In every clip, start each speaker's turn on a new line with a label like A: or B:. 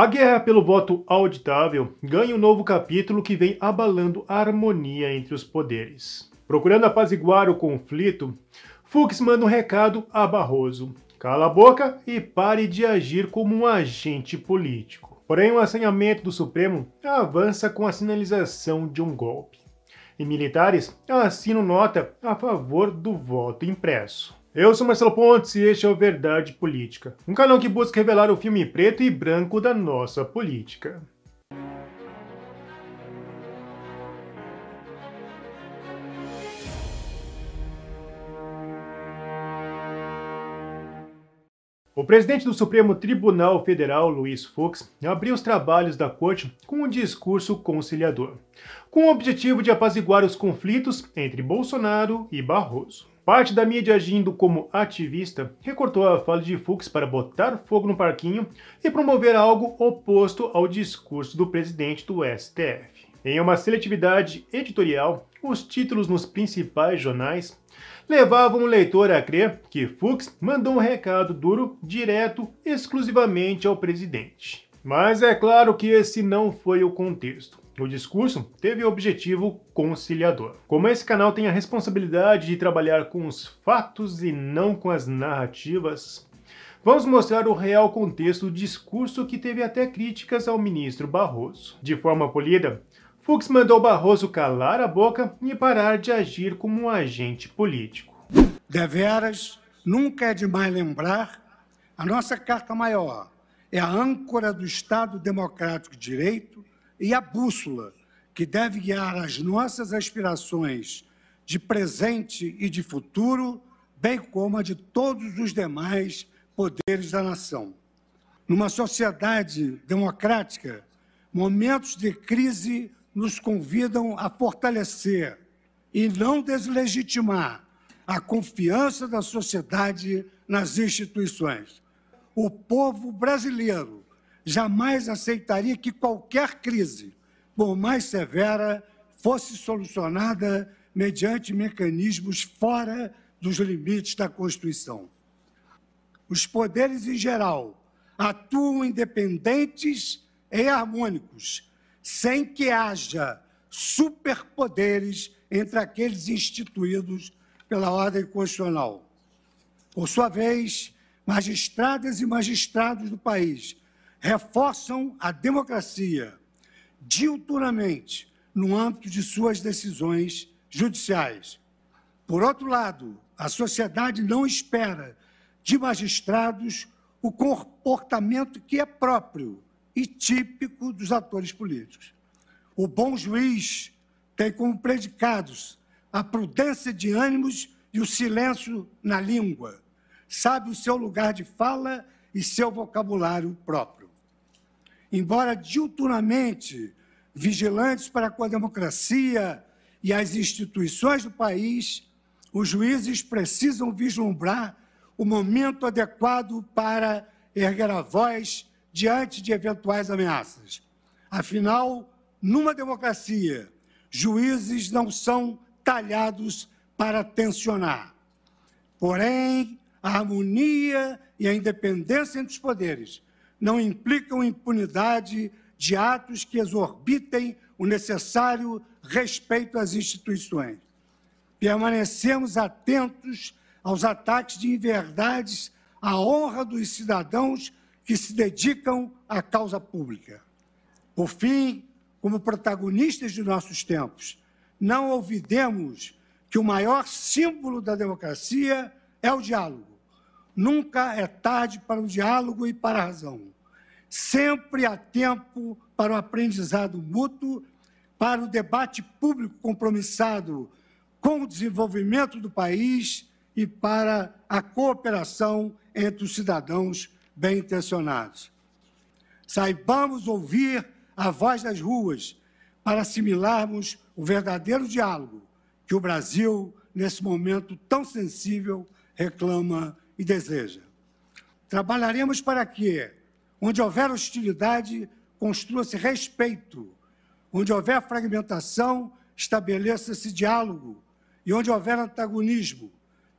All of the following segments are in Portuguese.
A: A guerra pelo voto auditável ganha um novo capítulo que vem abalando a harmonia entre os poderes. Procurando apaziguar o conflito, Fux manda um recado a Barroso. Cala a boca e pare de agir como um agente político. Porém, o assanhamento do Supremo avança com a sinalização de um golpe. E militares assinam nota a favor do voto impresso. Eu sou Marcelo Pontes e este é o Verdade Política, um canal que busca revelar o filme preto e branco da nossa política. O presidente do Supremo Tribunal Federal, Luiz Fux, abriu os trabalhos da corte com um discurso conciliador, com o objetivo de apaziguar os conflitos entre Bolsonaro e Barroso. Parte da mídia agindo como ativista recortou a fala de Fux para botar fogo no parquinho e promover algo oposto ao discurso do presidente do STF. Em uma seletividade editorial, os títulos nos principais jornais levavam o leitor a crer que Fux mandou um recado duro direto exclusivamente ao presidente. Mas é claro que esse não foi o contexto. O discurso teve objetivo conciliador. Como esse canal tem a responsabilidade de trabalhar com os fatos e não com as narrativas, Vamos mostrar o real contexto do discurso que teve até críticas ao ministro Barroso. De forma polida, Fux mandou Barroso calar a
B: boca e parar de agir como um agente político. Deveras, nunca é demais lembrar, a nossa carta maior é a âncora do Estado Democrático de Direito e a bússola que deve guiar as nossas aspirações de presente e de futuro, bem como a de todos os demais poderes da nação. Numa sociedade democrática, momentos de crise nos convidam a fortalecer e não deslegitimar a confiança da sociedade nas instituições. O povo brasileiro jamais aceitaria que qualquer crise, por mais severa, fosse solucionada mediante mecanismos fora dos limites da Constituição. Os poderes em geral atuam independentes e harmônicos, sem que haja superpoderes entre aqueles instituídos pela ordem constitucional. Por sua vez, magistradas e magistrados do país reforçam a democracia diuturnamente no âmbito de suas decisões judiciais. Por outro lado, a sociedade não espera de magistrados o comportamento que é próprio e típico dos atores políticos. O bom juiz tem como predicados a prudência de ânimos e o silêncio na língua. Sabe o seu lugar de fala e seu vocabulário próprio embora diuturnamente vigilantes para com a democracia e as instituições do país, os juízes precisam vislumbrar o momento adequado para erguer a voz diante de eventuais ameaças. Afinal, numa democracia, juízes não são talhados para tensionar. Porém, a harmonia e a independência entre os poderes não implicam impunidade de atos que exorbitem o necessário respeito às instituições. Permanecemos atentos aos ataques de inverdades à honra dos cidadãos que se dedicam à causa pública. Por fim, como protagonistas de nossos tempos, não olvidemos que o maior símbolo da democracia é o diálogo. Nunca é tarde para o diálogo e para a razão. Sempre há tempo para o aprendizado mútuo, para o debate público compromissado com o desenvolvimento do país e para a cooperação entre os cidadãos bem intencionados. Saibamos ouvir a voz das ruas para assimilarmos o verdadeiro diálogo que o Brasil, nesse momento tão sensível, reclama e deseja. Trabalharemos para que, onde houver hostilidade, construa-se respeito, onde houver fragmentação, estabeleça-se diálogo, e onde houver antagonismo,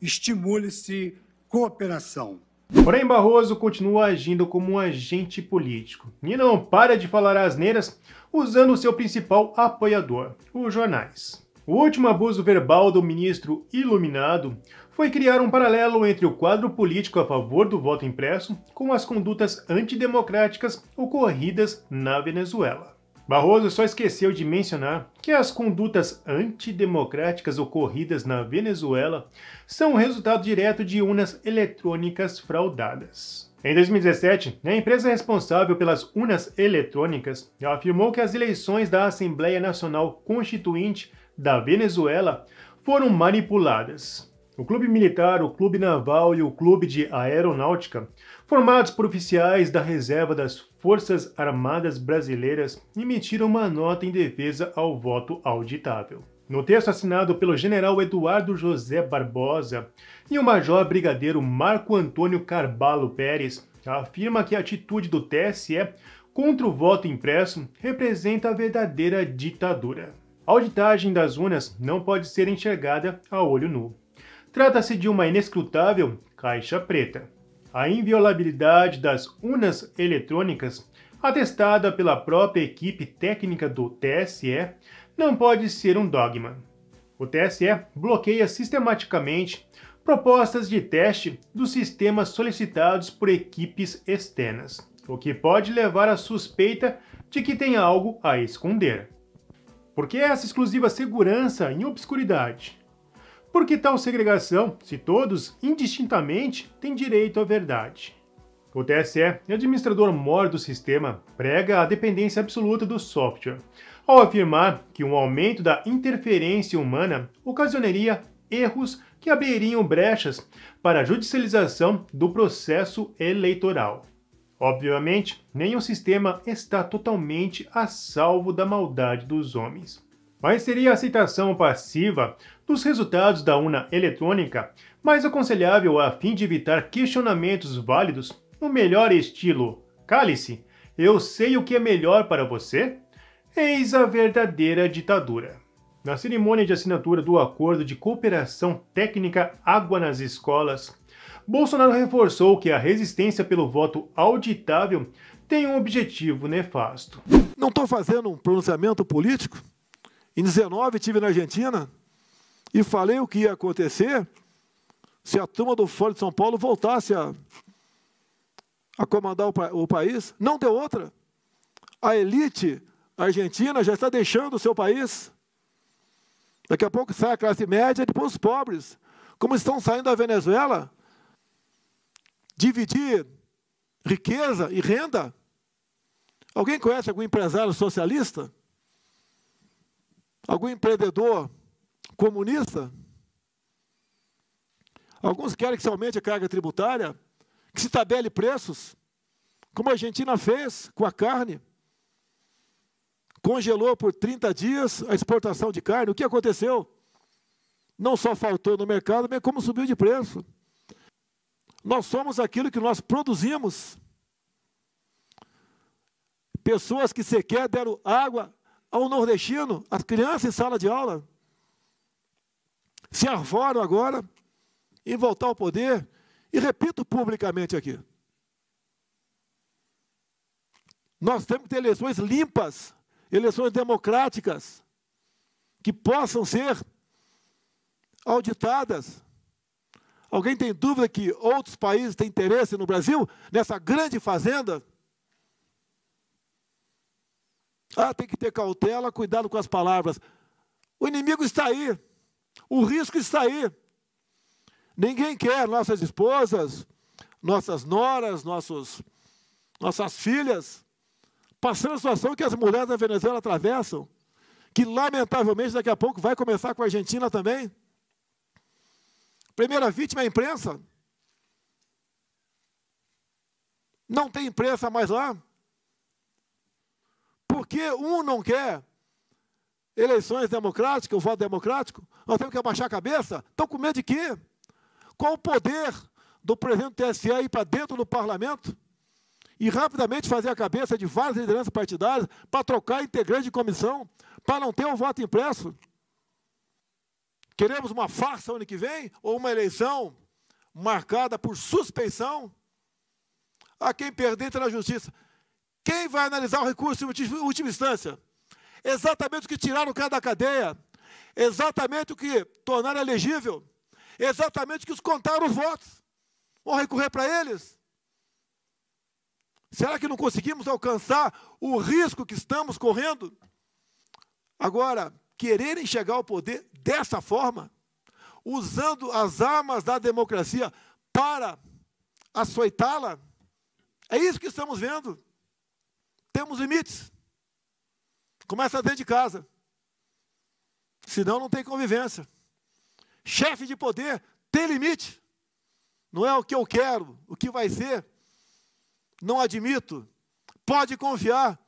B: estimule-se cooperação. Porém, Barroso continua agindo como um agente político e
A: não para de falar asneiras usando o seu principal apoiador, os jornais. O último abuso verbal do ministro iluminado foi criar um paralelo entre o quadro político a favor do voto impresso com as condutas antidemocráticas ocorridas na Venezuela. Barroso só esqueceu de mencionar que as condutas antidemocráticas ocorridas na Venezuela são resultado direto de urnas eletrônicas fraudadas. Em 2017, a empresa responsável pelas urnas eletrônicas afirmou que as eleições da Assembleia Nacional Constituinte da Venezuela foram manipuladas. O Clube Militar, o Clube Naval e o Clube de Aeronáutica, formados por oficiais da reserva das Forças Armadas Brasileiras, emitiram uma nota em defesa ao voto auditável. No texto assinado pelo general Eduardo José Barbosa e o major brigadeiro Marco Antônio Carvalho Pérez, afirma que a atitude do TSE contra o voto impresso representa a verdadeira ditadura. A auditagem das urnas não pode ser enxergada a olho nu. Trata-se de uma inescrutável caixa preta. A inviolabilidade das unas eletrônicas, atestada pela própria equipe técnica do TSE, não pode ser um dogma. O TSE bloqueia sistematicamente propostas de teste dos sistemas solicitados por equipes externas, o que pode levar à suspeita de que tem algo a esconder. Por que essa exclusiva segurança em obscuridade? Por que tal segregação se todos, indistintamente, têm direito à verdade? O TSE, administrador mor do sistema, prega a dependência absoluta do software, ao afirmar que um aumento da interferência humana ocasionaria erros que abririam brechas para a judicialização do processo eleitoral. Obviamente, nenhum sistema está totalmente a salvo da maldade dos homens mas seria a aceitação passiva dos resultados da urna eletrônica mais aconselhável a fim de evitar questionamentos válidos no melhor estilo. Cale-se, eu sei o que é melhor para você. Eis a verdadeira ditadura. Na cerimônia de assinatura do Acordo de Cooperação Técnica Água nas Escolas, Bolsonaro reforçou que a resistência pelo voto auditável tem um objetivo nefasto. Não estou fazendo um pronunciamento político? Em 19 tive na
C: Argentina e falei o que ia acontecer se a turma do Fórum de São Paulo voltasse a, a comandar o, o país. Não deu outra. A elite argentina já está deixando o seu país. Daqui a pouco sai a classe média e depois os pobres. Como estão saindo da Venezuela? Dividir riqueza e renda. Alguém conhece algum empresário socialista? Algum empreendedor comunista? Alguns querem que se aumente a carga tributária, que se tabele preços, como a Argentina fez com a carne. Congelou por 30 dias a exportação de carne. O que aconteceu? Não só faltou no mercado, mas como subiu de preço. Nós somos aquilo que nós produzimos. Pessoas que sequer deram água ao nordestino, as crianças em sala de aula, se arvoram agora em voltar ao poder, e repito publicamente aqui: nós temos que ter eleições limpas, eleições democráticas, que possam ser auditadas. Alguém tem dúvida que outros países têm interesse no Brasil, nessa grande fazenda? Ah, tem que ter cautela, cuidado com as palavras. O inimigo está aí, o risco está aí. Ninguém quer nossas esposas, nossas noras, nossos, nossas filhas, passando a situação que as mulheres da Venezuela atravessam, que lamentavelmente daqui a pouco vai começar com a Argentina também. Primeira vítima é a imprensa. Não tem imprensa mais lá porque um não quer eleições democráticas, o voto democrático, nós temos que abaixar a cabeça? Estão com medo de quê? Qual o poder do presidente do TSE ir para dentro do parlamento e rapidamente fazer a cabeça de várias lideranças partidárias para trocar integrante de comissão, para não ter um voto impresso? Queremos uma farsa ano que vem ou uma eleição marcada por suspeição? A quem perder entra na justiça. Quem vai analisar o recurso em última instância? Exatamente o que tiraram o cara da cadeia, exatamente o que tornaram elegível, exatamente o que os contaram os votos. Vão recorrer para eles? Será que não conseguimos alcançar o risco que estamos correndo? Agora, quererem chegar ao poder dessa forma, usando as armas da democracia para açoitá-la, é isso que estamos vendo temos limites. Começa dentro de casa. Senão não tem convivência. Chefe de poder tem limite. Não é o que eu quero, o que vai ser. Não admito. Pode confiar.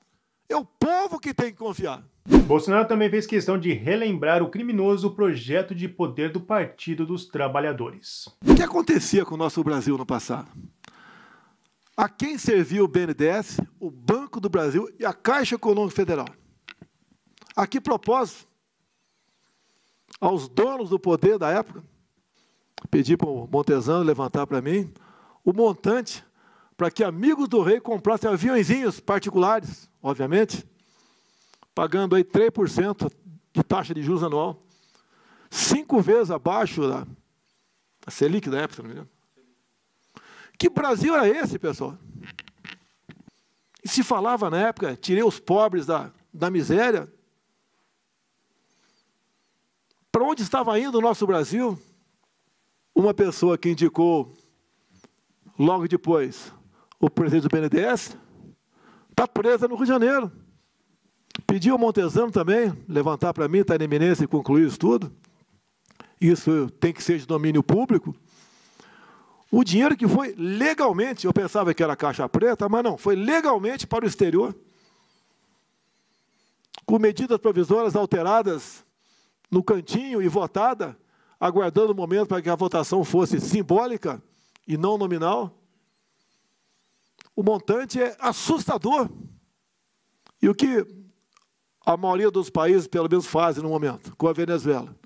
A: É o povo que tem que confiar. Bolsonaro também fez questão de relembrar o criminoso projeto de poder do Partido dos Trabalhadores. O que acontecia com o nosso
C: Brasil no passado? A quem serviu o BNDES, o Banco do Brasil e a Caixa Econômica Federal? A que propósito? Aos donos do poder da época, pedi para o Montezano levantar para mim o montante para que amigos do rei comprassem aviãozinhos particulares, obviamente, pagando aí 3% de taxa de juros anual, cinco vezes abaixo da, da Selic da época, não me engano. Que Brasil era esse, pessoal? E se falava na época, tirei os pobres da, da miséria. Para onde estava indo o nosso Brasil? Uma pessoa que indicou logo depois o presidente do BNDES está presa no Rio de Janeiro. Pediu o Montezano também levantar para mim, está em eminência e concluir isso tudo. Isso tem que ser de domínio público. O dinheiro que foi legalmente, eu pensava que era caixa preta, mas não, foi legalmente para o exterior. Com medidas provisórias alteradas no cantinho e votada, aguardando o momento para que a votação fosse simbólica e não nominal. O montante é assustador. E o que a maioria dos países, pelo menos, faz no momento, com a Venezuela?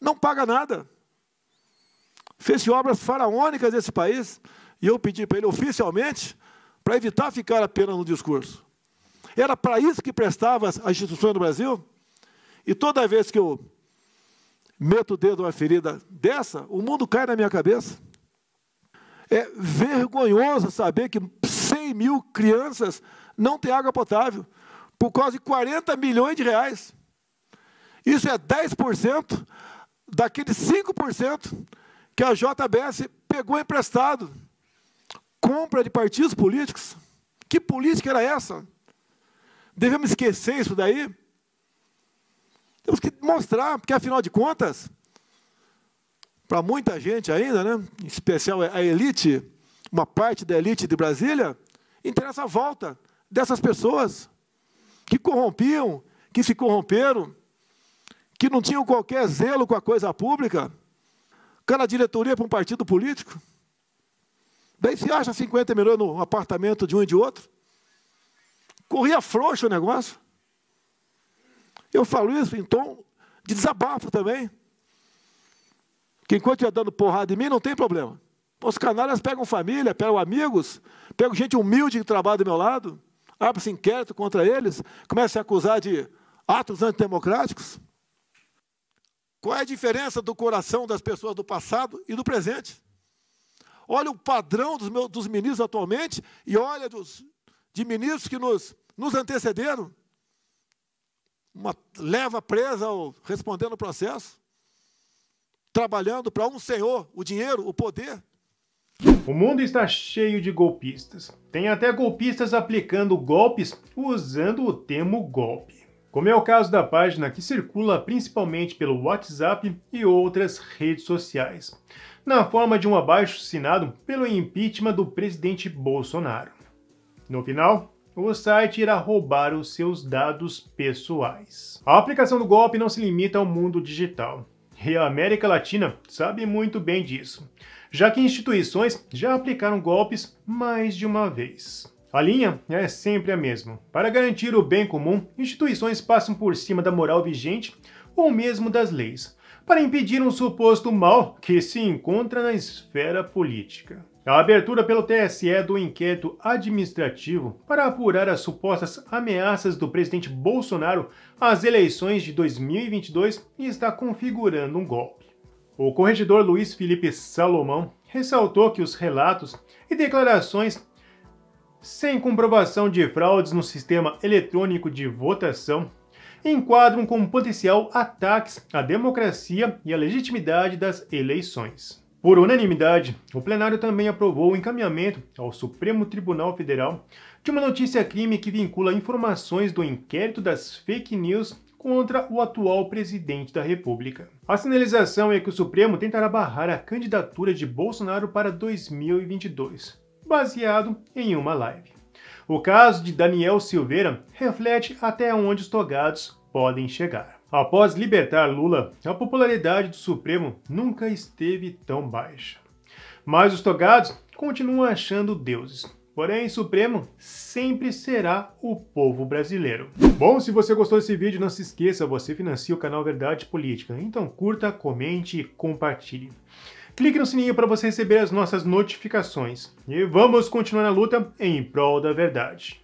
C: Não paga nada fez obras faraônicas nesse país, e eu pedi para ele oficialmente, para evitar ficar apenas no discurso. Era para isso que prestava as instituições do Brasil? E toda vez que eu meto o dedo numa ferida dessa, o mundo cai na minha cabeça. É vergonhoso saber que 100 mil crianças não têm água potável, por quase 40 milhões de reais. Isso é 10% daqueles 5% que a JBS pegou emprestado. Compra de partidos políticos. Que política era essa? Devemos esquecer isso daí? Temos que mostrar, porque afinal de contas, para muita gente ainda, né, em especial a elite, uma parte da elite de Brasília, interessa a volta dessas pessoas que corrompiam, que se corromperam, que não tinham qualquer zelo com a coisa pública, Cara, a diretoria para um partido político? Daí se acha 50 milhões no apartamento de um e de outro? Corria frouxo o negócio. Eu falo isso em tom de desabafo também. Que enquanto ia dando porrada em mim, não tem problema. Os canalhas pegam família, pegam amigos, pegam gente humilde que trabalha do meu lado, abre-se inquérito contra eles, começa a acusar de atos antidemocráticos. Qual é a diferença do coração das pessoas do passado e do presente? Olha o padrão dos, meus, dos ministros atualmente e olha dos, de ministros que nos, nos antecederam. Uma leva presa ao, respondendo o processo,
A: trabalhando para um senhor, o dinheiro, o poder. O mundo está cheio de golpistas. Tem até golpistas aplicando golpes usando o termo golpe como é o caso da página que circula principalmente pelo WhatsApp e outras redes sociais, na forma de um abaixo assinado pelo impeachment do presidente Bolsonaro. No final, o site irá roubar os seus dados pessoais. A aplicação do golpe não se limita ao mundo digital. E a América Latina sabe muito bem disso, já que instituições já aplicaram golpes mais de uma vez. A linha é sempre a mesma. Para garantir o bem comum, instituições passam por cima da moral vigente ou mesmo das leis, para impedir um suposto mal que se encontra na esfera política. A abertura pelo TSE do inquérito administrativo para apurar as supostas ameaças do presidente Bolsonaro às eleições de 2022 está configurando um golpe. O corregedor Luiz Felipe Salomão ressaltou que os relatos e declarações sem comprovação de fraudes no sistema eletrônico de votação, enquadram como potencial ataques à democracia e à legitimidade das eleições. Por unanimidade, o plenário também aprovou o encaminhamento ao Supremo Tribunal Federal de uma notícia-crime que vincula informações do inquérito das fake news contra o atual presidente da República. A sinalização é que o Supremo tentará barrar a candidatura de Bolsonaro para 2022, baseado em uma live. O caso de Daniel Silveira reflete até onde os togados podem chegar. Após libertar Lula, a popularidade do Supremo nunca esteve tão baixa. Mas os togados continuam achando deuses. Porém, Supremo sempre será o povo brasileiro. Bom, se você gostou desse vídeo, não se esqueça, você financia o canal Verdade Política. Então curta, comente e compartilhe clique no sininho para você receber as nossas notificações. E vamos continuar na luta em prol da verdade.